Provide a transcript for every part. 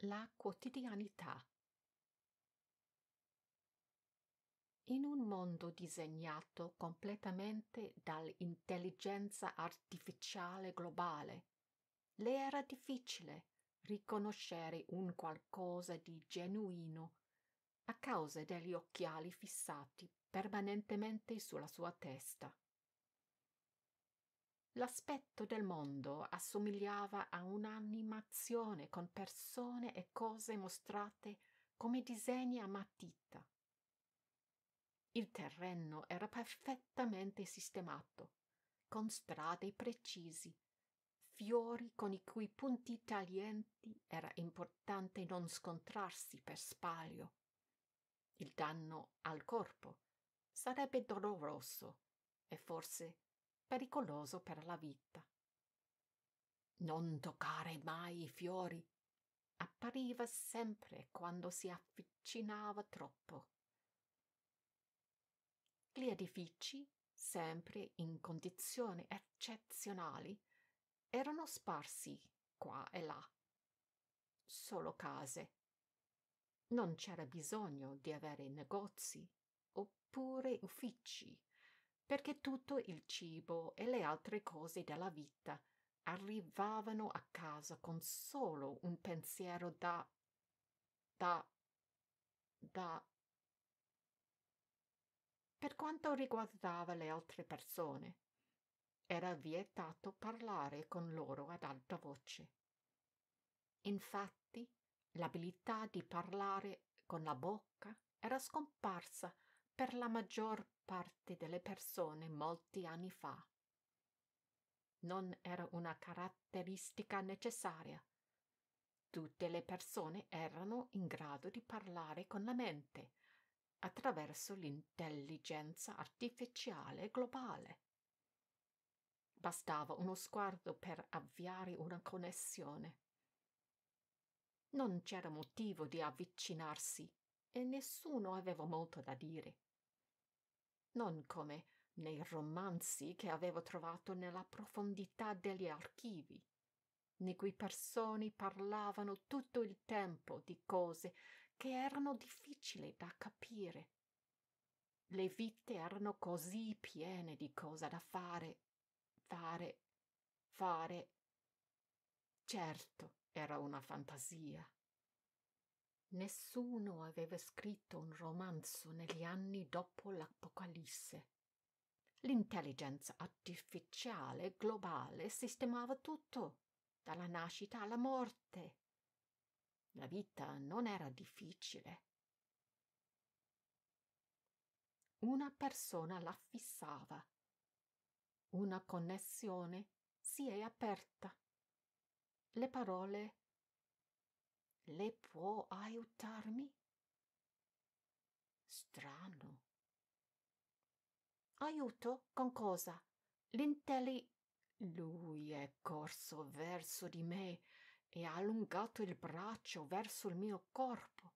la quotidianità. In un mondo disegnato completamente dall'intelligenza artificiale globale, le era difficile riconoscere un qualcosa di genuino a causa degli occhiali fissati permanentemente sulla sua testa. L'aspetto del mondo assomigliava a un'animazione con persone e cose mostrate come disegni a matita. Il terreno era perfettamente sistemato, con strade precisi, fiori con i cui punti taglienti era importante non scontrarsi per spaglio. Il danno al corpo sarebbe doloroso e forse pericoloso per la vita. Non toccare mai i fiori appariva sempre quando si avvicinava troppo. Gli edifici, sempre in condizioni eccezionali, erano sparsi qua e là. Solo case. Non c'era bisogno di avere negozi oppure uffici perché tutto il cibo e le altre cose della vita arrivavano a casa con solo un pensiero da da da per quanto riguardava le altre persone era vietato parlare con loro ad alta voce infatti l'abilità di parlare con la bocca era scomparsa per la maggior parte delle persone molti anni fa non era una caratteristica necessaria tutte le persone erano in grado di parlare con la mente attraverso l'intelligenza artificiale globale bastava uno sguardo per avviare una connessione non c'era motivo di avvicinarsi e nessuno aveva molto da dire non come nei romanzi che avevo trovato nella profondità degli archivi in cui persone parlavano tutto il tempo di cose che erano difficili da capire. Le vite erano così piene di cose da fare, fare, fare. Certo, era una fantasia, Nessuno aveva scritto un romanzo negli anni dopo l'Apocalisse. L'intelligenza artificiale globale sistemava tutto, dalla nascita alla morte. La vita non era difficile. Una persona la fissava. Una connessione si è aperta. Le parole le può aiutarmi? Strano. Aiuto con cosa? L'intelli... Lui è corso verso di me e ha allungato il braccio verso il mio corpo.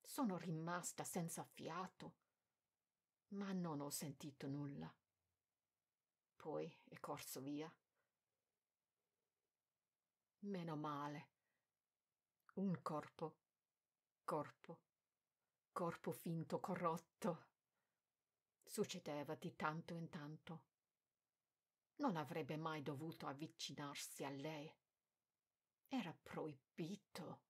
Sono rimasta senza fiato, ma non ho sentito nulla. Poi è corso via. Meno male un corpo, corpo, corpo finto, corrotto. Succedeva di tanto in tanto. Non avrebbe mai dovuto avvicinarsi a lei. Era proibito.